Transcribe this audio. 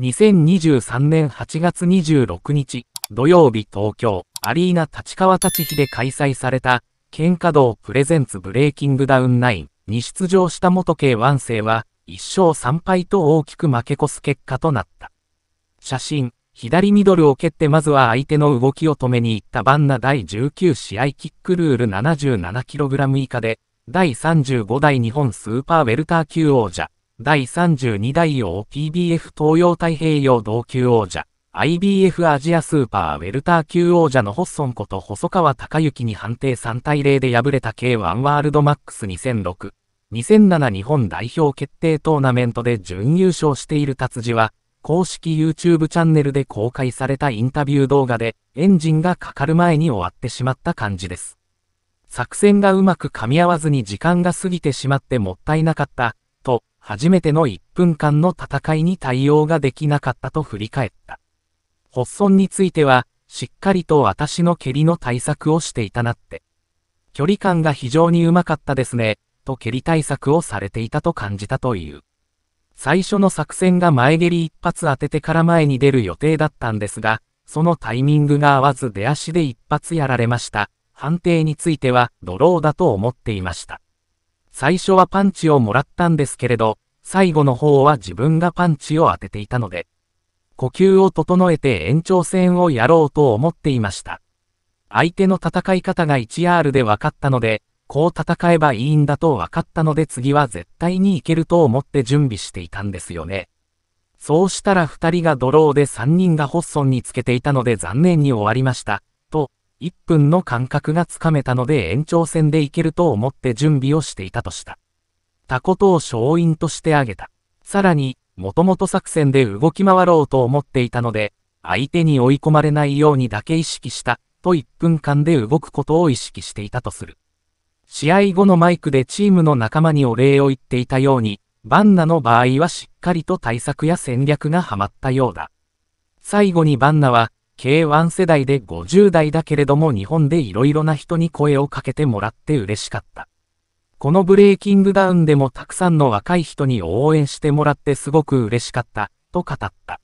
2023年8月26日土曜日東京アリーナ立川立飛で開催された喧嘩道プレゼンツブレイキングダウン9に出場した元 K1 世は1勝3敗と大きく負け越す結果となった。写真、左ミドルを蹴ってまずは相手の動きを止めに行ったバンナ第19試合キックルール 77kg 以下で第35代日本スーパーウェルター級王者第32代王 PBF 東洋太平洋同級王者、IBF アジアスーパーウェルター級王者のホッソンこと細川隆之に判定3対0で敗れた K1 ワールドマックス2006、2007日本代表決定トーナメントで準優勝している達治は、公式 YouTube チャンネルで公開されたインタビュー動画で、エンジンがかかる前に終わってしまった感じです。作戦がうまく噛み合わずに時間が過ぎてしまってもったいなかった。初めての1分間の戦いに対応ができなかったと振り返った。発損については、しっかりと私の蹴りの対策をしていたなって。距離感が非常にうまかったですね、と蹴り対策をされていたと感じたという。最初の作戦が前蹴り一発当ててから前に出る予定だったんですが、そのタイミングが合わず出足で一発やられました。判定についてはドローだと思っていました。最初はパンチをもらったんですけれど、最後の方は自分がパンチを当てていたので、呼吸を整えて延長戦をやろうと思っていました。相手の戦い方が 1R で分かったので、こう戦えばいいんだと分かったので次は絶対にいけると思って準備していたんですよね。そうしたら2人がドローで3人がホッソンにつけていたので残念に終わりました。1分の間隔がつかめたので延長戦でいけると思って準備をしていたとした。たことを勝因として挙げた。さらに、もともと作戦で動き回ろうと思っていたので、相手に追い込まれないようにだけ意識した、と1分間で動くことを意識していたとする。試合後のマイクでチームの仲間にお礼を言っていたように、バンナの場合はしっかりと対策や戦略がはまったようだ。最後にバンナは、K1 世代で50代だけれども日本で色々な人に声をかけてもらって嬉しかった。このブレイキングダウンでもたくさんの若い人に応援してもらってすごく嬉しかった、と語った。